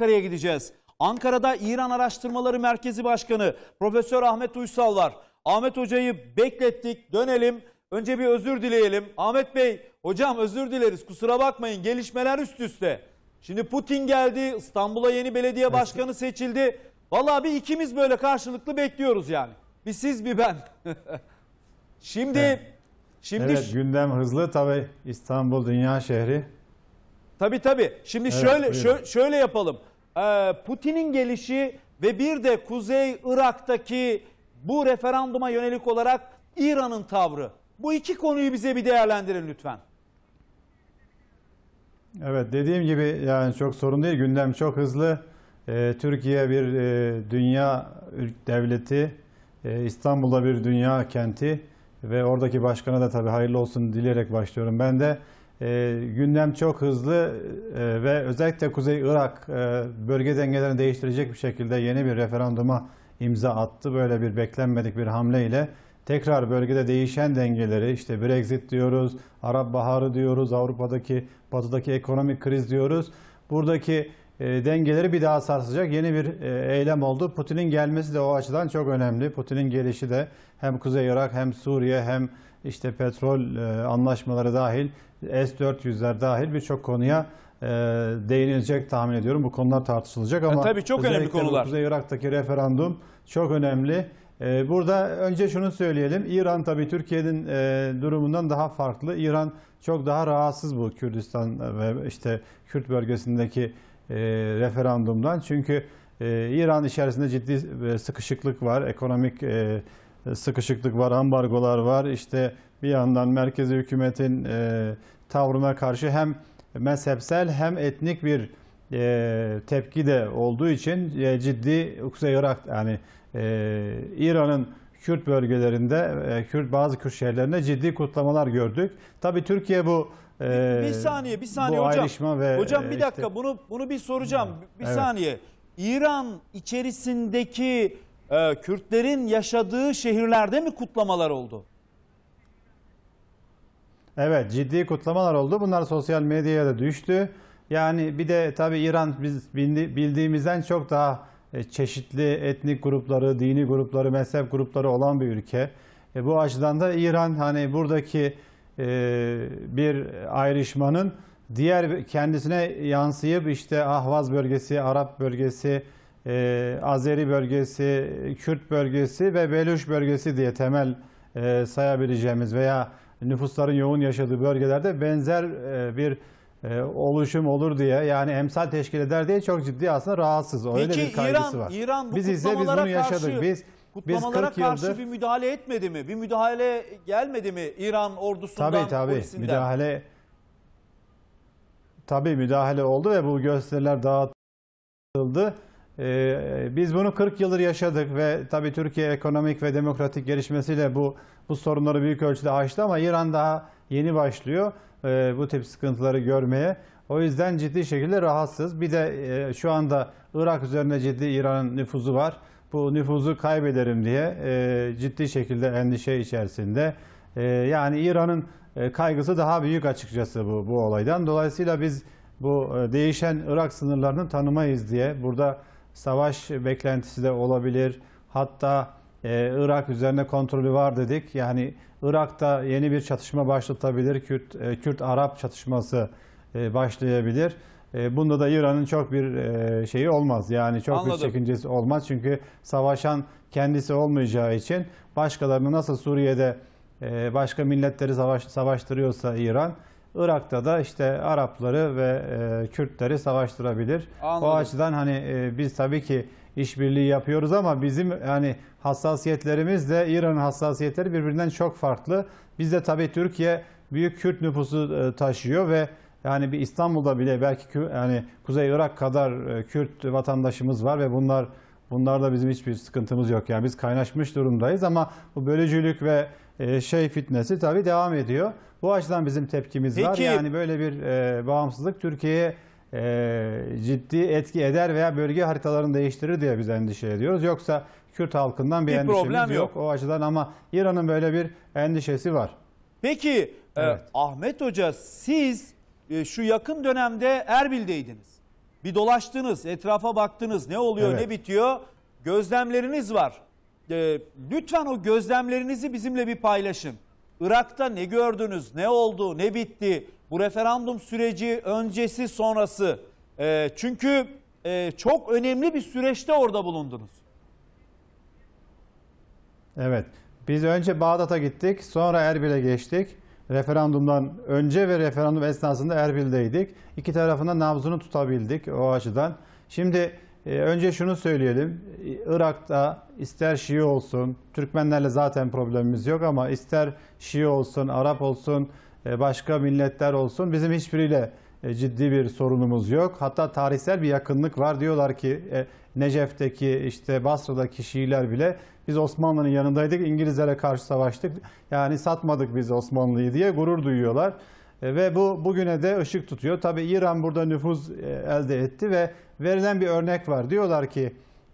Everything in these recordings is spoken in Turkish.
Ankara'ya gideceğiz. Ankara'da İran Araştırmaları Merkezi Başkanı Profesör Ahmet Uysal var. Ahmet Hoca'yı beklettik. Dönelim. Önce bir özür dileyelim. Ahmet Bey, hocam özür dileriz. Kusura bakmayın. Gelişmeler üst üste. Şimdi Putin geldi. İstanbul'a yeni belediye başkanı seçildi. Valla bir ikimiz böyle karşılıklı bekliyoruz yani. Bir siz bir ben. şimdi evet. şimdi evet, gündem hızlı tabii İstanbul dünya şehri. Tabii tabii. Şimdi evet, şöyle şö şöyle yapalım. Ee, Putin'in gelişi ve bir de Kuzey Irak'taki bu referanduma yönelik olarak İran'ın tavrı. Bu iki konuyu bize bir değerlendirin lütfen. Evet dediğim gibi yani çok sorun değil gündem çok hızlı. Ee, Türkiye bir e, dünya devleti, e, İstanbul'da bir dünya kenti ve oradaki başkana da tabii hayırlı olsun dileyerek başlıyorum ben de. E, gündem çok hızlı e, ve özellikle Kuzey Irak e, bölge dengelerini değiştirecek bir şekilde yeni bir referanduma imza attı. Böyle bir beklenmedik bir hamleyle tekrar bölgede değişen dengeleri işte Brexit diyoruz, Arap Baharı diyoruz, Avrupa'daki batıdaki ekonomik kriz diyoruz. Buradaki e, dengeleri bir daha sarsacak yeni bir e, eylem oldu. Putin'in gelmesi de o açıdan çok önemli. Putin'in gelişi de hem Kuzey Irak hem Suriye hem işte petrol e, anlaşmaları dahil S-400'ler dahil birçok konuya e, değinilecek tahmin ediyorum. Bu konular tartışılacak ama e, tabii çok önemli konular. Kuzey Irak'taki referandum çok önemli. E, burada önce şunu söyleyelim. İran tabii Türkiye'nin e, durumundan daha farklı. İran çok daha rahatsız bu Kürdistan ve işte Kürt bölgesindeki e, referandumdan. Çünkü e, İran içerisinde ciddi e, sıkışıklık var. Ekonomik e, sıkışıklık var, ambargolar var. İşte bir yandan merkezi hükümetin e, tavrına karşı hem mezhepsel hem etnik bir e, tepki de olduğu için e, ciddi Kuzey Irak yani e, İran'ın Kürt bölgelerinde, e, Kürt bazı Kürt şehirlerinde ciddi kutlamalar gördük. Tabii Türkiye bu e, bir, bir saniye, bir saniye hocam. Ve, hocam bir e, dakika işte, bunu bunu bir soracağım. Bir evet. saniye. İran içerisindeki e, Kürtlerin yaşadığı şehirlerde mi kutlamalar oldu? Evet ciddi kutlamalar oldu. Bunlar sosyal medyaya da düştü. Yani bir de tabii İran biz bildiğimizden çok daha e, çeşitli etnik grupları, dini grupları, mezhep grupları olan bir ülke. E bu açıdan da İran hani buradaki e, bir ayrışmanın diğer kendisine yansıyıp işte Ahvaz bölgesi, Arap bölgesi, e, Azeri bölgesi, Kürt bölgesi ve Beluş bölgesi diye temel e, sayabileceğimiz veya nüfusların yoğun yaşadığı bölgelerde benzer e, bir e, oluşum olur diye yani emsal teşkil eder diye çok ciddi aslında rahatsız. Öyle Peki, bir kaygısı İran, var. İran bu biz ise biz bunu yaşadık. Karşı, biz kutlamalara biz 40 karşı yıldır, bir müdahale etmedi mi? Bir müdahale gelmedi mi İran ordusundan, tabii, tabii, polisinden? Müdahale, tabii müdahale oldu ve bu gösteriler dağıtıldı. Ee, biz bunu 40 yıldır yaşadık ve tabii Türkiye ekonomik ve demokratik gelişmesiyle bu bu sorunları büyük ölçüde aştı ama İran daha yeni başlıyor e, bu tip sıkıntıları görmeye. O yüzden ciddi şekilde rahatsız. Bir de e, şu anda Irak üzerine ciddi İran'ın nüfuzu var. Bu nüfuzu kaybederim diye e, ciddi şekilde endişe içerisinde. E, yani İran'ın e, kaygısı daha büyük açıkçası bu, bu olaydan. Dolayısıyla biz bu e, değişen Irak sınırlarını tanımayız diye burada savaş beklentisi de olabilir. Hatta e, Irak üzerine kontrolü var dedik. Yani Irak'ta yeni bir çatışma başlatabilir. Kürt, e, Kürt-Arap çatışması e, başlayabilir. E, bunda da İran'ın çok bir e, şeyi olmaz. Yani çok Anladım. bir çekincesi olmaz. Çünkü savaşan kendisi olmayacağı için başkalarını nasıl Suriye'de e, başka milletleri savaş, savaştırıyorsa İran, Irak'ta da işte Arapları ve e, Kürtleri savaştırabilir. Anladım. O açıdan hani e, biz tabii ki işbirliği yapıyoruz ama bizim yani hassasiyetlerimiz de İran'ın hassasiyetleri birbirinden çok farklı. Biz de tabii Türkiye büyük Kürt nüfusu e, taşıyor ve yani bir İstanbul'da bile belki yani Kuzey Irak kadar e, Kürt vatandaşımız var ve bunlar bunlarla bizim hiçbir sıkıntımız yok. Yani biz kaynaşmış durumdayız ama bu bölücülük ve e, şey fitnesi tabii devam ediyor. Bu açıdan bizim tepkimiz Peki. var. Yani böyle bir bağımsızlık Türkiye'ye e, ciddi etki eder veya bölge haritalarını değiştirir diye biz endişe ediyoruz. Yoksa Kürt halkından bir, bir endişemiz problem yok. yok o açıdan ama İran'ın böyle bir endişesi var. Peki e, evet. e, Ahmet Hoca siz e, şu yakın dönemde Erbil'deydiniz. Bir dolaştınız, etrafa baktınız. Ne oluyor, evet. ne bitiyor? Gözlemleriniz var. E, lütfen o gözlemlerinizi bizimle bir paylaşın. Irak'ta ne gördünüz, ne oldu, ne bitti? Bu referandum süreci öncesi sonrası. E, çünkü e, çok önemli bir süreçte orada bulundunuz. Evet. Biz önce Bağdat'a gittik, sonra Erbil'e geçtik. Referandumdan önce ve referandum esnasında Erbil'deydik. İki tarafında nabzını tutabildik o açıdan. Şimdi e, önce şunu söyleyelim. Irak'ta ister Şii olsun, Türkmenlerle zaten problemimiz yok ama ister Şii olsun, Arap olsun, e, başka milletler olsun bizim hiçbiriyle e, ciddi bir sorunumuz yok. Hatta tarihsel bir yakınlık var. Diyorlar ki e, Necef'teki işte Basra'daki Şiiler bile biz Osmanlı'nın yanındaydık, İngilizlere karşı savaştık. Yani satmadık biz Osmanlı'yı diye gurur duyuyorlar. Ve bu bugüne de ışık tutuyor. Tabi İran burada nüfuz elde etti ve verilen bir örnek var. Diyorlar ki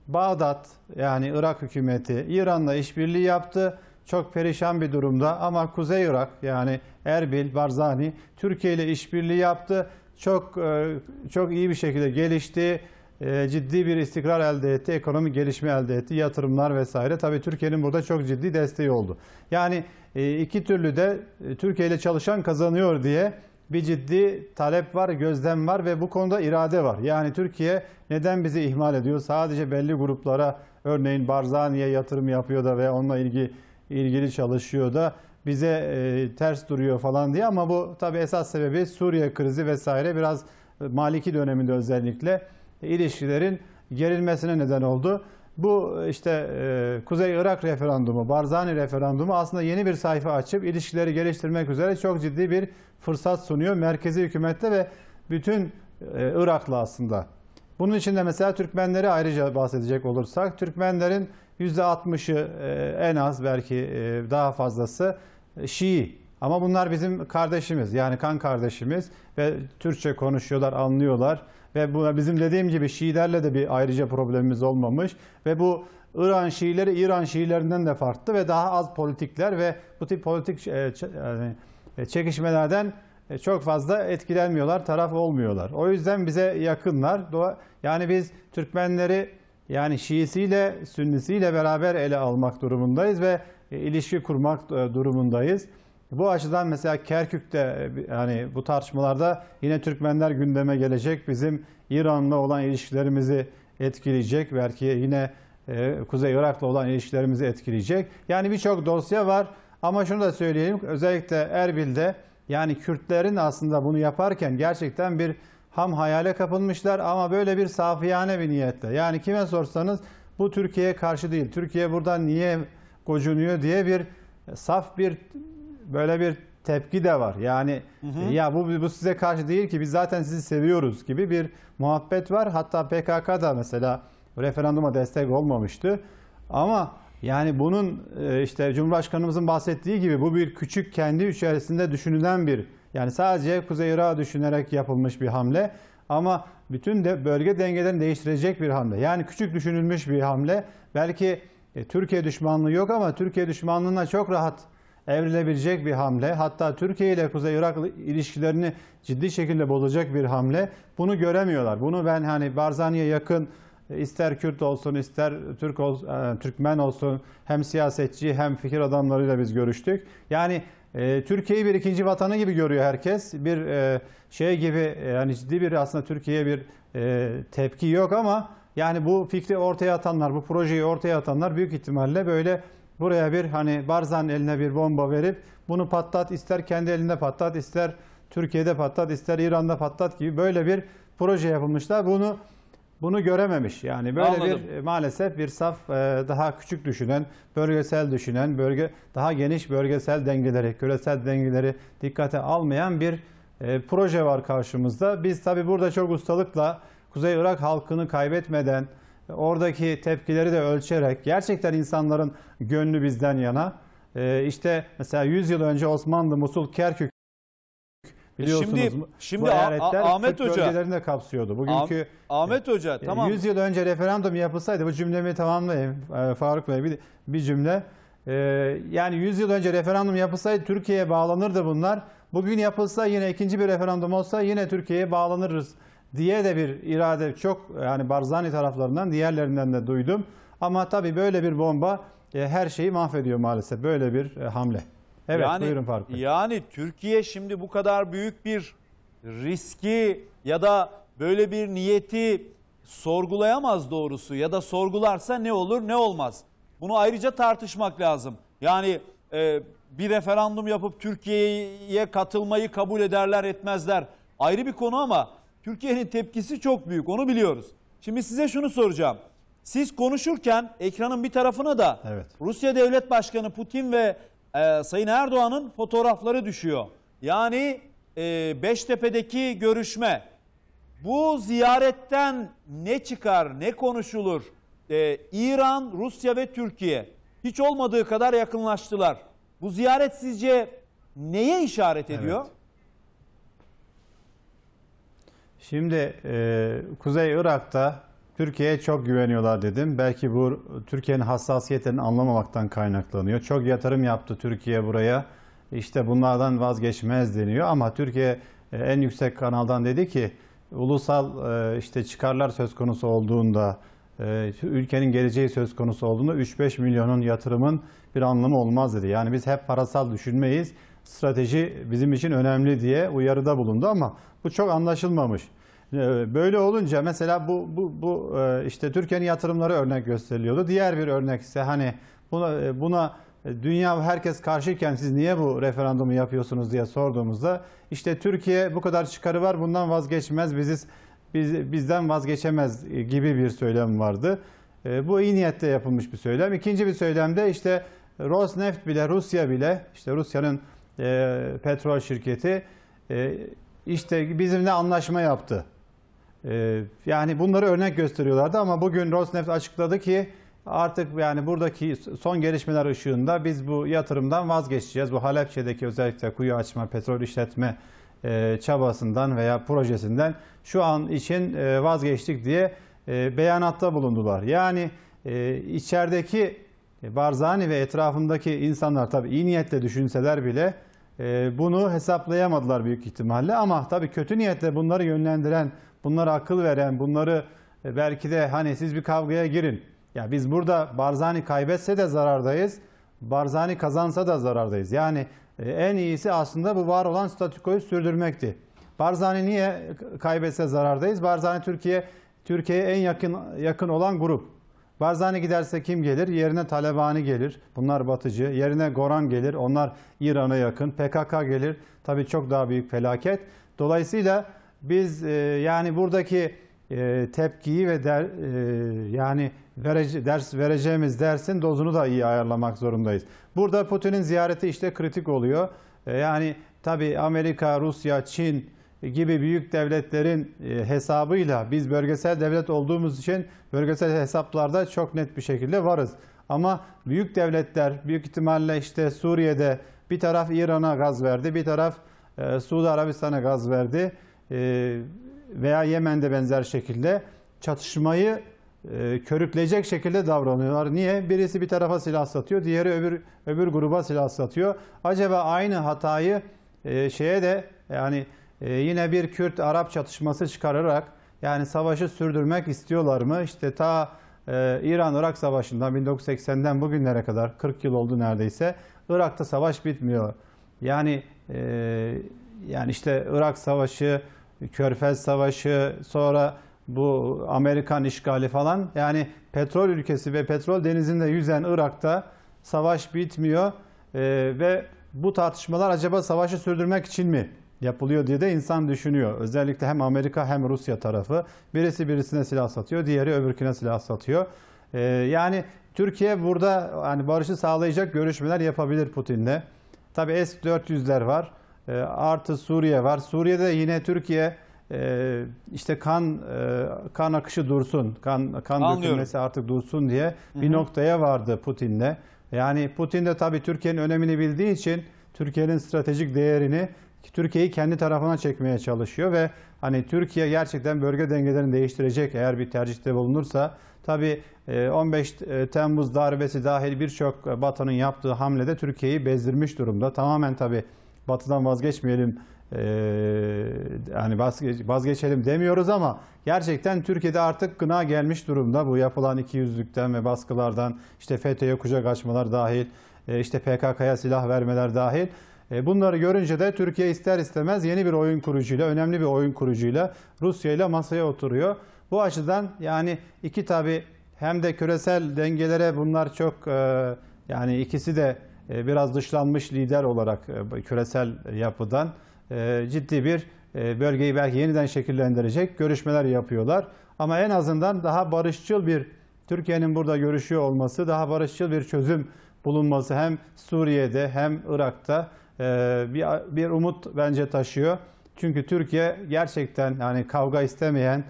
Bağdat yani Irak hükümeti İran'la işbirliği yaptı çok perişan bir durumda ama Kuzey Irak yani Erbil, Barzani Türkiye ile işbirliği yaptı. Çok e, çok iyi bir şekilde gelişti. E, ciddi bir istikrar elde etti, ekonomik gelişme elde etti, yatırımlar vesaire. Tabii Türkiye'nin burada çok ciddi desteği oldu. Yani e, iki türlü de Türkiye ile çalışan kazanıyor diye bir ciddi talep var, gözlem var ve bu konuda irade var. Yani Türkiye neden bizi ihmal ediyor? Sadece belli gruplara örneğin Barzani'ye yatırım yapıyor da ve onunla ilgili ilgili çalışıyor da bize e, ters duruyor falan diye ama bu tabi esas sebebi Suriye krizi vesaire biraz e, Maliki döneminde özellikle ilişkilerin gerilmesine neden oldu. Bu işte e, Kuzey Irak referandumu, Barzani referandumu aslında yeni bir sayfa açıp ilişkileri geliştirmek üzere çok ciddi bir fırsat sunuyor merkezi hükümette ve bütün e, Irak'la aslında. Bunun için de mesela Türkmenleri ayrıca bahsedecek olursak, Türkmenlerin %60'ı e, en az belki e, daha fazlası e, Şii. Ama bunlar bizim kardeşimiz yani kan kardeşimiz ve Türkçe konuşuyorlar, anlıyorlar. Ve bu bizim dediğim gibi Şiilerle de bir ayrıca problemimiz olmamış. Ve bu İran Şiileri İran Şiilerinden de farklı ve daha az politikler ve bu tip politik çekişmelerden e, çok fazla etkilenmiyorlar, taraf olmuyorlar. O yüzden bize yakınlar. Yani biz Türkmenleri yani Şiisiyle, Sünnisiyle beraber ele almak durumundayız ve e, ilişki kurmak e, durumundayız. Bu açıdan mesela Kerkük'te yani bu tartışmalarda yine Türkmenler gündeme gelecek. Bizim İran'la olan ilişkilerimizi etkileyecek. Belki yine Kuzey Irak'la olan ilişkilerimizi etkileyecek. Yani birçok dosya var ama şunu da söyleyeyim, özellikle Erbil'de yani Kürtlerin aslında bunu yaparken gerçekten bir ham hayale kapılmışlar ama böyle bir safiyane bir niyetle. Yani kime sorsanız bu Türkiye'ye karşı değil. Türkiye buradan niye gocunuyor diye bir e, saf bir böyle bir tepki de var. Yani hı hı. E, ya bu bu size karşı değil ki biz zaten sizi seviyoruz gibi bir muhabbet var. Hatta PKK da mesela referanduma destek olmamıştı. Ama yani bunun e, işte Cumhurbaşkanımızın bahsettiği gibi bu bir küçük kendi içerisinde düşünülen bir yani sadece Kuzey Irak'ı düşünerek yapılmış bir hamle ama bütün de bölge dengelerini değiştirecek bir hamle. Yani küçük düşünülmüş bir hamle. Belki e, Türkiye düşmanlığı yok ama Türkiye düşmanlığına çok rahat evrilebilecek bir hamle. Hatta Türkiye ile Kuzey Irak ilişkilerini ciddi şekilde bozacak bir hamle. Bunu göremiyorlar. Bunu ben hani Barzani'ye yakın ister Kürt olsun, ister Türk olsun, e, Türkmen olsun, hem siyasetçi hem fikir adamlarıyla biz görüştük. Yani e, Türkiye'yi bir ikinci vatanı gibi görüyor herkes. Bir e, şey gibi yani ciddi bir aslında Türkiye'ye bir tepki yok ama yani bu fikri ortaya atanlar, bu projeyi ortaya atanlar büyük ihtimalle böyle buraya bir hani Barzan eline bir bomba verip bunu patlat ister kendi elinde patlat ister Türkiye'de patlat ister İran'da patlat gibi böyle bir proje yapılmışlar. Bunu bunu görememiş. Yani böyle Anladım. bir e, maalesef bir saf e, daha küçük düşünen, bölgesel düşünen, bölge daha geniş bölgesel dengeleri, küresel dengeleri dikkate almayan bir e, proje var karşımızda. Biz tabi burada çok ustalıkla Kuzey Irak halkını kaybetmeden, oradaki tepkileri de ölçerek gerçekten insanların gönlü bizden yana. işte mesela 100 yıl önce Osmanlı Musul Kerkük e, Biliyorsunuz şimdi, şimdi bu eyaletler A- Ahmet Türk Hoca, bölgelerinde kapsıyordu. Bugünkü ah Ahmet e, Hoca e, tamam. 100 yıl önce referandum yapılsaydı bu cümlemi tamamlayayım Faruk Bey bir, bir cümle. Ee, yani 100 yıl önce referandum yapılsaydı Türkiye'ye bağlanırdı bunlar. Bugün yapılsa yine ikinci bir referandum olsa yine Türkiye'ye bağlanırız diye de bir irade çok yani Barzani taraflarından diğerlerinden de duydum. Ama tabii böyle bir bomba e, her şeyi mahvediyor maalesef böyle bir e, hamle. Evet yani, buyurun Faruk Bey. Yani Türkiye şimdi bu kadar büyük bir riski ya da böyle bir niyeti sorgulayamaz doğrusu ya da sorgularsa ne olur ne olmaz. Bunu ayrıca tartışmak lazım. Yani e, bir referandum yapıp Türkiye'ye katılmayı kabul ederler etmezler ayrı bir konu ama Türkiye'nin tepkisi çok büyük onu biliyoruz. Şimdi size şunu soracağım. Siz konuşurken ekranın bir tarafına da evet. Rusya Devlet Başkanı Putin ve e, Sayın Erdoğan'ın fotoğrafları düşüyor. Yani e, Beştepe'deki görüşme. Bu ziyaretten ne çıkar, ne konuşulur? E, İran, Rusya ve Türkiye hiç olmadığı kadar yakınlaştılar. Bu ziyaret sizce neye işaret ediyor? Evet. Şimdi e, Kuzey Irak'ta Türkiye'ye çok güveniyorlar dedim. Belki bu Türkiye'nin hassasiyetlerini anlamamaktan kaynaklanıyor. Çok yatırım yaptı Türkiye buraya. İşte bunlardan vazgeçmez deniyor ama Türkiye e, en yüksek kanaldan dedi ki ulusal e, işte çıkarlar söz konusu olduğunda e, ülkenin geleceği söz konusu olduğunda 3-5 milyonun yatırımın bir anlamı olmaz dedi. Yani biz hep parasal düşünmeyiz. Strateji bizim için önemli diye uyarıda bulundu ama bu çok anlaşılmamış. Ee, böyle olunca mesela bu, bu, bu e, işte Türkiye'nin yatırımları örnek gösteriliyordu. Diğer bir örnek ise hani buna, e, buna e, dünya herkes karşıyken siz niye bu referandumu yapıyorsunuz diye sorduğumuzda işte Türkiye bu kadar çıkarı var bundan vazgeçmez biziz biz, bizden vazgeçemez gibi bir söylem vardı. Bu iyi niyette yapılmış bir söylem. İkinci bir söylemde işte Rosneft bile Rusya bile işte Rusya'nın petrol şirketi işte bizimle anlaşma yaptı. Ee, yani bunları örnek gösteriyorlardı ama bugün Rosneft açıkladı ki artık yani buradaki son gelişmeler ışığında biz bu yatırımdan vazgeçeceğiz. Bu Halepçe'deki özellikle kuyu açma, petrol işletme e, çabasından veya projesinden şu an için e, vazgeçtik diye e, beyanatta bulundular. Yani e, içerideki Barzani ve etrafındaki insanlar tabii iyi niyetle düşünseler bile ee, bunu hesaplayamadılar büyük ihtimalle ama tabii kötü niyetle bunları yönlendiren, bunları akıl veren, bunları e, belki de hani siz bir kavgaya girin. Ya biz burada Barzani kaybetse de zarardayız, Barzani kazansa da zarardayız. Yani e, en iyisi aslında bu var olan statükoyu sürdürmekti. Barzani niye kaybetse zarardayız? Barzani Türkiye Türkiye'ye en yakın yakın olan grup. Barzani giderse kim gelir? Yerine Talebani gelir. Bunlar batıcı. Yerine Goran gelir. Onlar İran'a yakın. PKK gelir. Tabii çok daha büyük felaket. Dolayısıyla biz e, yani buradaki e, tepkiyi ve der, e, yani verece, ders vereceğimiz dersin dozunu da iyi ayarlamak zorundayız. Burada Putin'in ziyareti işte kritik oluyor. E, yani tabii Amerika, Rusya, Çin gibi büyük devletlerin e, hesabıyla biz bölgesel devlet olduğumuz için bölgesel hesaplarda çok net bir şekilde varız. Ama büyük devletler büyük ihtimalle işte Suriye'de bir taraf İran'a gaz verdi, bir taraf e, Suudi Arabistan'a gaz verdi e, veya Yemen'de benzer şekilde çatışmayı körükleyecek şekilde davranıyorlar. Niye? Birisi bir tarafa silah satıyor, diğeri öbür öbür gruba silah satıyor. Acaba aynı hatayı şeye de yani e, yine bir Kürt-Arap çatışması çıkararak yani savaşı sürdürmek istiyorlar mı? İşte ta e, İran-Irak Savaşı'ndan 1980'den bugünlere kadar 40 yıl oldu neredeyse. Irak'ta savaş bitmiyor. Yani e, yani işte Irak Savaşı, Körfez Savaşı, sonra bu Amerikan işgali falan. Yani petrol ülkesi ve petrol denizinde yüzen Irak'ta savaş bitmiyor. E, ve bu tartışmalar acaba savaşı sürdürmek için mi? yapılıyor diye de insan düşünüyor. Özellikle hem Amerika hem Rusya tarafı. Birisi birisine silah satıyor, diğeri öbürküne silah satıyor. Ee, yani Türkiye burada hani barışı sağlayacak görüşmeler yapabilir Putin'le. Tabi S-400'ler var. E, artı Suriye var. Suriye'de yine Türkiye e, işte kan e, kan akışı dursun, kan kan dökülmesi artık dursun diye Hı-hı. bir noktaya vardı Putin'le. Yani Putin de tabi Türkiye'nin önemini bildiği için Türkiye'nin stratejik değerini Türkiye'yi kendi tarafına çekmeye çalışıyor ve hani Türkiye gerçekten bölge dengelerini değiştirecek eğer bir tercihte bulunursa tabi 15 e, e, Temmuz darbesi dahil birçok Batı'nın yaptığı hamlede Türkiye'yi bezdirmiş durumda. Tamamen tabi Batı'dan vazgeçmeyelim yani e, vazgeçelim demiyoruz ama gerçekten Türkiye'de artık gına gelmiş durumda bu yapılan ikiyüzlükten ve baskılardan işte FETÖ'ye kucak açmalar dahil işte PKK'ya silah vermeler dahil. E, bunları görünce de Türkiye ister istemez yeni bir oyun kurucuyla, önemli bir oyun kurucuyla Rusya ile masaya oturuyor. Bu açıdan yani iki tabi hem de küresel dengelere bunlar çok e, yani ikisi de e, biraz dışlanmış lider olarak küresel yapıdan ciddi bir bölgeyi belki yeniden şekillendirecek görüşmeler yapıyorlar. Ama en azından daha barışçıl bir Türkiye'nin burada görüşüyor olması, daha barışçıl bir çözüm bulunması hem Suriye'de hem Irak'ta ee, bir, bir umut bence taşıyor. Çünkü Türkiye gerçekten yani kavga istemeyen,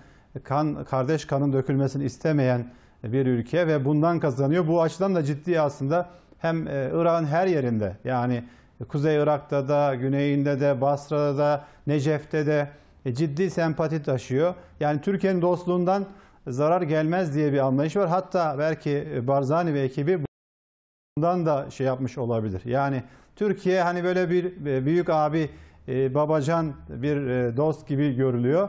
kan kardeş kanın dökülmesini istemeyen bir ülke ve bundan kazanıyor. Bu açıdan da ciddi aslında hem e, Irak'ın her yerinde yani Kuzey Irak'ta da, güneyinde de, Basra'da da, Necef'te de e, ciddi sempati taşıyor. Yani Türkiye'nin dostluğundan zarar gelmez diye bir anlayış var. Hatta belki Barzani ve ekibi bundan da şey yapmış olabilir. Yani Türkiye hani böyle bir e, büyük abi e, babacan bir e, dost gibi görülüyor.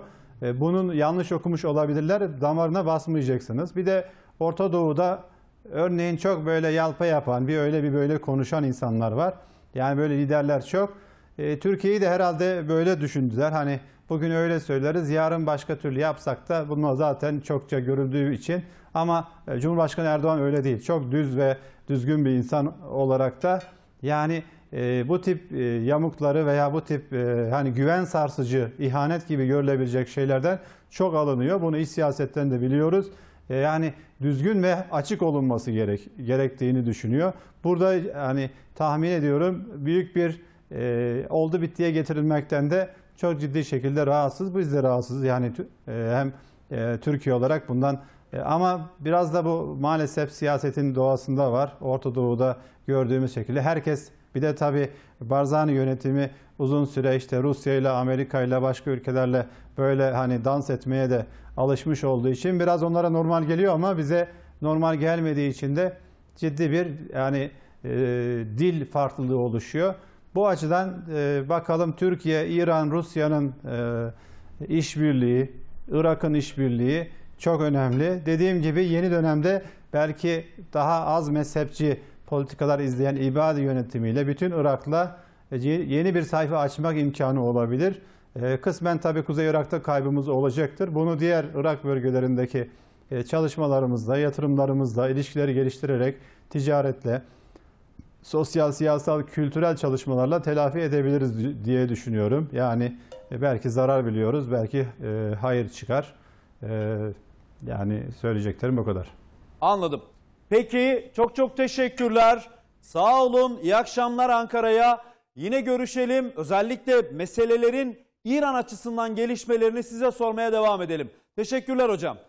Bunun yanlış okumuş olabilirler. Damarına basmayacaksınız. Bir de Orta Doğu'da örneğin çok böyle yalpa yapan, bir öyle bir böyle konuşan insanlar var. Yani böyle liderler çok. Türkiye'yi de herhalde böyle düşündüler. Hani bugün öyle söyleriz, yarın başka türlü yapsak da bunlar zaten çokça görüldüğü için. Ama Cumhurbaşkanı Erdoğan öyle değil. Çok düz ve düzgün bir insan olarak da yani ee, bu tip e, yamukları veya bu tip e, hani güven sarsıcı, ihanet gibi görülebilecek şeylerden çok alınıyor. Bunu iç siyasetten de biliyoruz. E, yani düzgün ve açık olunması gerek gerektiğini düşünüyor. Burada hani tahmin ediyorum büyük bir e, oldu bittiye getirilmekten de çok ciddi şekilde rahatsız. Biz de rahatsızız. Yani e, hem e, Türkiye olarak bundan e, ama biraz da bu maalesef siyasetin doğasında var. Orta Doğu'da gördüğümüz şekilde herkes bir de tabi Barzani yönetimi uzun süre işte Rusya ile Amerika ile başka ülkelerle böyle hani dans etmeye de alışmış olduğu için biraz onlara normal geliyor ama bize normal gelmediği için de ciddi bir yani e, dil farklılığı oluşuyor. Bu açıdan e, bakalım Türkiye, İran, Rusya'nın e, işbirliği, Irak'ın işbirliği çok önemli. Dediğim gibi yeni dönemde belki daha az mezhepçi politikalar izleyen İBAD yönetimiyle bütün Irak'la e, yeni bir sayfa açmak imkanı olabilir. E, kısmen tabii Kuzey Irak'ta kaybımız olacaktır. Bunu diğer Irak bölgelerindeki e, çalışmalarımızla, yatırımlarımızla, ilişkileri geliştirerek, ticaretle, sosyal, siyasal, kültürel çalışmalarla telafi edebiliriz diye düşünüyorum. Yani belki zarar biliyoruz, belki hayır çıkar. Yani söyleyeceklerim o kadar. Anladım. Peki çok çok teşekkürler. Sağ olun. İyi akşamlar Ankara'ya. Yine görüşelim. Özellikle meselelerin İran açısından gelişmelerini size sormaya devam edelim. Teşekkürler hocam.